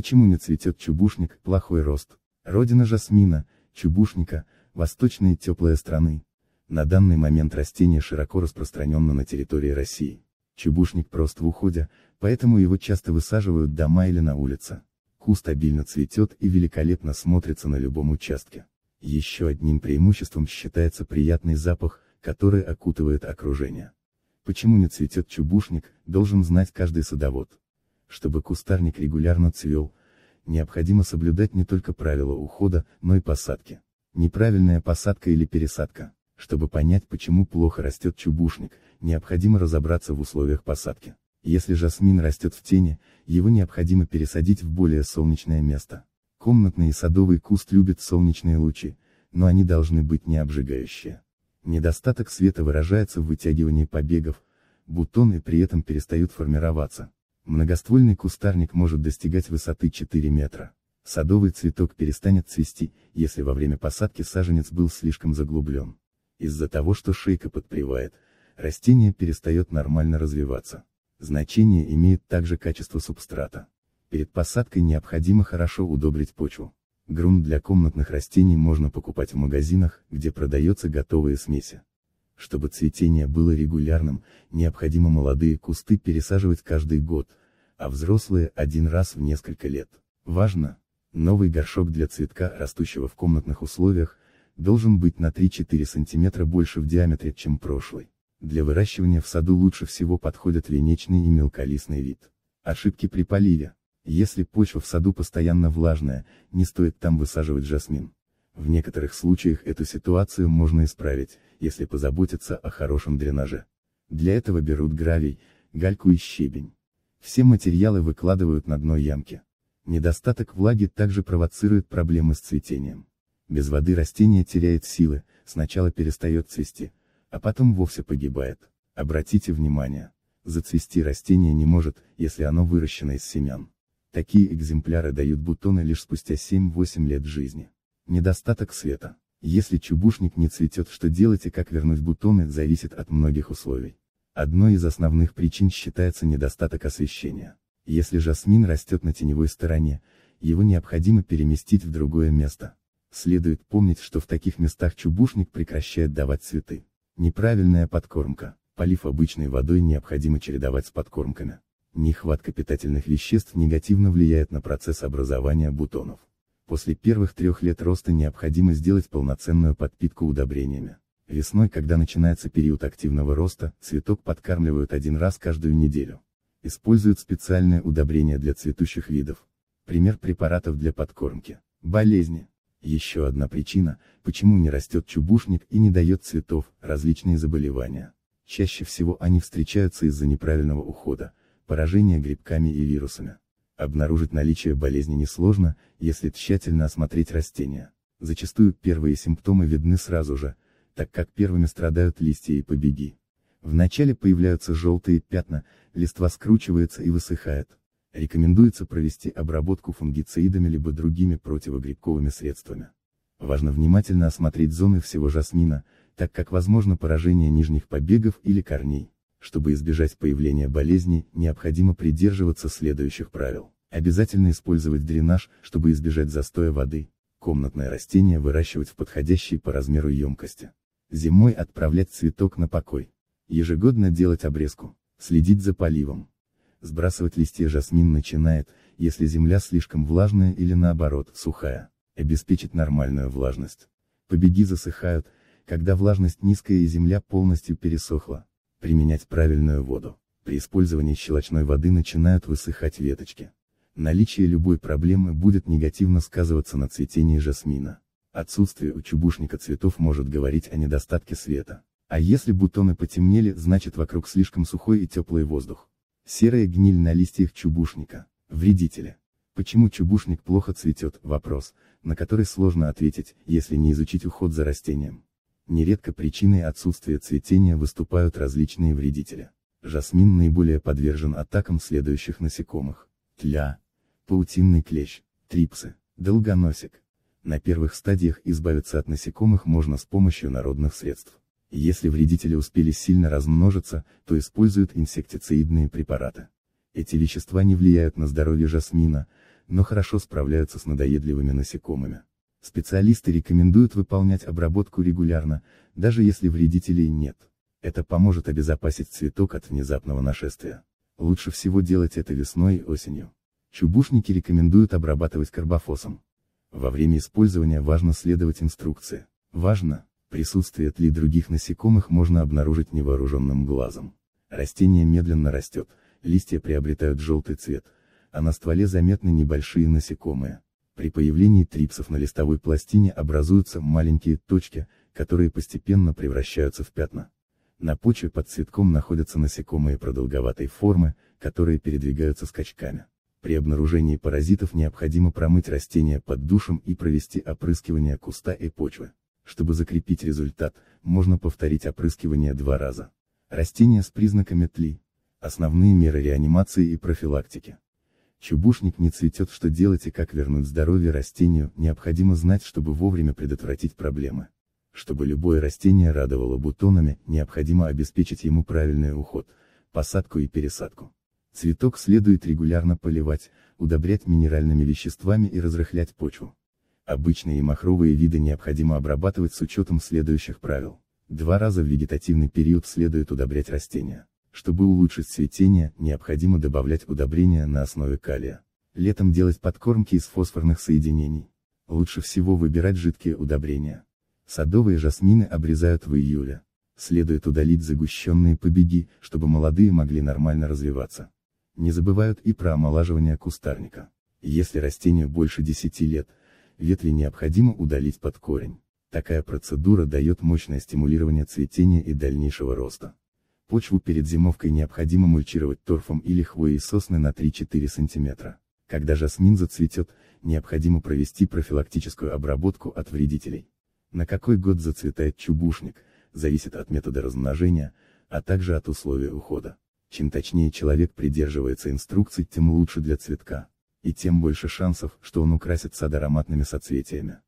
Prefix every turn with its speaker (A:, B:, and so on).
A: Почему не цветет чубушник, плохой рост? Родина жасмина, чубушника, восточные теплые страны. На данный момент растение широко распространено на территории России. Чубушник прост в уходе, поэтому его часто высаживают дома или на улице. Куст обильно цветет и великолепно смотрится на любом участке. Еще одним преимуществом считается приятный запах, который окутывает окружение. Почему не цветет чубушник, должен знать каждый садовод. Чтобы кустарник регулярно цвел, необходимо соблюдать не только правила ухода, но и посадки. Неправильная посадка или пересадка. Чтобы понять, почему плохо растет чубушник, необходимо разобраться в условиях посадки. Если жасмин растет в тени, его необходимо пересадить в более солнечное место. Комнатный и садовый куст любят солнечные лучи, но они должны быть не обжигающие. Недостаток света выражается в вытягивании побегов, бутоны при этом перестают формироваться. Многоствольный кустарник может достигать высоты 4 метра. Садовый цветок перестанет цвести, если во время посадки саженец был слишком заглублен. Из-за того, что шейка подпривает, растение перестает нормально развиваться. Значение имеет также качество субстрата. Перед посадкой необходимо хорошо удобрить почву. Грунт для комнатных растений можно покупать в магазинах, где продается готовые смеси. Чтобы цветение было регулярным, необходимо молодые кусты пересаживать каждый год, а взрослые – один раз в несколько лет. Важно! Новый горшок для цветка, растущего в комнатных условиях, должен быть на 3-4 см больше в диаметре, чем прошлый. Для выращивания в саду лучше всего подходят венечный и мелколистный вид. Ошибки при поливе. Если почва в саду постоянно влажная, не стоит там высаживать жасмин. В некоторых случаях эту ситуацию можно исправить, если позаботиться о хорошем дренаже. Для этого берут гравий, гальку и щебень. Все материалы выкладывают на дно ямки. Недостаток влаги также провоцирует проблемы с цветением. Без воды растение теряет силы, сначала перестает цвести, а потом вовсе погибает. Обратите внимание, зацвести растение не может, если оно выращено из семян. Такие экземпляры дают бутоны лишь спустя 7-8 лет жизни. Недостаток света. Если чубушник не цветет, что делать и как вернуть бутоны, зависит от многих условий. Одной из основных причин считается недостаток освещения. Если жасмин растет на теневой стороне, его необходимо переместить в другое место. Следует помнить, что в таких местах чубушник прекращает давать цветы. Неправильная подкормка. Полив обычной водой необходимо чередовать с подкормками. Нехватка питательных веществ негативно влияет на процесс образования бутонов. После первых трех лет роста необходимо сделать полноценную подпитку удобрениями. Весной, когда начинается период активного роста, цветок подкармливают один раз каждую неделю. Используют специальное удобрение для цветущих видов. Пример препаратов для подкормки. Болезни. Еще одна причина, почему не растет чубушник и не дает цветов, различные заболевания. Чаще всего они встречаются из-за неправильного ухода, поражения грибками и вирусами. Обнаружить наличие болезни несложно, если тщательно осмотреть растения. Зачастую первые симптомы видны сразу же, так как первыми страдают листья и побеги. Вначале появляются желтые пятна, листва скручивается и высыхает. Рекомендуется провести обработку фунгицидами либо другими противогрибковыми средствами. Важно внимательно осмотреть зоны всего жасмина, так как возможно поражение нижних побегов или корней. Чтобы избежать появления болезни, необходимо придерживаться следующих правил. Обязательно использовать дренаж, чтобы избежать застоя воды. Комнатное растение выращивать в подходящей по размеру емкости. Зимой отправлять цветок на покой. Ежегодно делать обрезку. Следить за поливом. Сбрасывать листья жасмин начинает, если земля слишком влажная или наоборот, сухая. Обеспечить нормальную влажность. Побеги засыхают, когда влажность низкая и земля полностью пересохла. Применять правильную воду. При использовании щелочной воды начинают высыхать веточки. Наличие любой проблемы будет негативно сказываться на цветении жасмина. Отсутствие у чубушника цветов может говорить о недостатке света. А если бутоны потемнели, значит вокруг слишком сухой и теплый воздух. Серая гниль на листьях чубушника. Вредители. Почему чубушник плохо цветет, вопрос, на который сложно ответить, если не изучить уход за растением. Нередко причиной отсутствия цветения выступают различные вредители. Жасмин наиболее подвержен атакам следующих насекомых. Тля, паутинный клещ, трипсы, долгоносик, на первых стадиях избавиться от насекомых можно с помощью народных средств. Если вредители успели сильно размножиться, то используют инсектицидные препараты. Эти вещества не влияют на здоровье жасмина, но хорошо справляются с надоедливыми насекомыми. Специалисты рекомендуют выполнять обработку регулярно, даже если вредителей нет. Это поможет обезопасить цветок от внезапного нашествия. Лучше всего делать это весной и осенью. Чубушники рекомендуют обрабатывать карбофосом. Во время использования важно следовать инструкции. Важно, присутствие ли других насекомых можно обнаружить невооруженным глазом. Растение медленно растет, листья приобретают желтый цвет, а на стволе заметны небольшие насекомые. При появлении трипсов на листовой пластине образуются маленькие точки, которые постепенно превращаются в пятна. На почве под цветком находятся насекомые продолговатой формы, которые передвигаются скачками. При обнаружении паразитов необходимо промыть растения под душем и провести опрыскивание куста и почвы. Чтобы закрепить результат, можно повторить опрыскивание два раза. Растения с признаками тли. Основные меры реанимации и профилактики. Чубушник не цветет, что делать и как вернуть здоровье растению, необходимо знать, чтобы вовремя предотвратить проблемы. Чтобы любое растение радовало бутонами, необходимо обеспечить ему правильный уход, посадку и пересадку. Цветок следует регулярно поливать, удобрять минеральными веществами и разрыхлять почву. Обычные и махровые виды необходимо обрабатывать с учетом следующих правил. Два раза в вегетативный период следует удобрять растения. Чтобы улучшить цветение, необходимо добавлять удобрения на основе калия. Летом делать подкормки из фосфорных соединений. Лучше всего выбирать жидкие удобрения. Садовые жасмины обрезают в июле. Следует удалить загущенные побеги, чтобы молодые могли нормально развиваться не забывают и про омолаживание кустарника. Если растению больше 10 лет, ветви необходимо удалить под корень. Такая процедура дает мощное стимулирование цветения и дальнейшего роста. Почву перед зимовкой необходимо мульчировать торфом или хвоей сосны на 3-4 см. Когда жасмин зацветет, необходимо провести профилактическую обработку от вредителей. На какой год зацветает чубушник, зависит от метода размножения, а также от условий ухода. Чем точнее человек придерживается инструкций, тем лучше для цветка. И тем больше шансов, что он украсит сад ароматными соцветиями.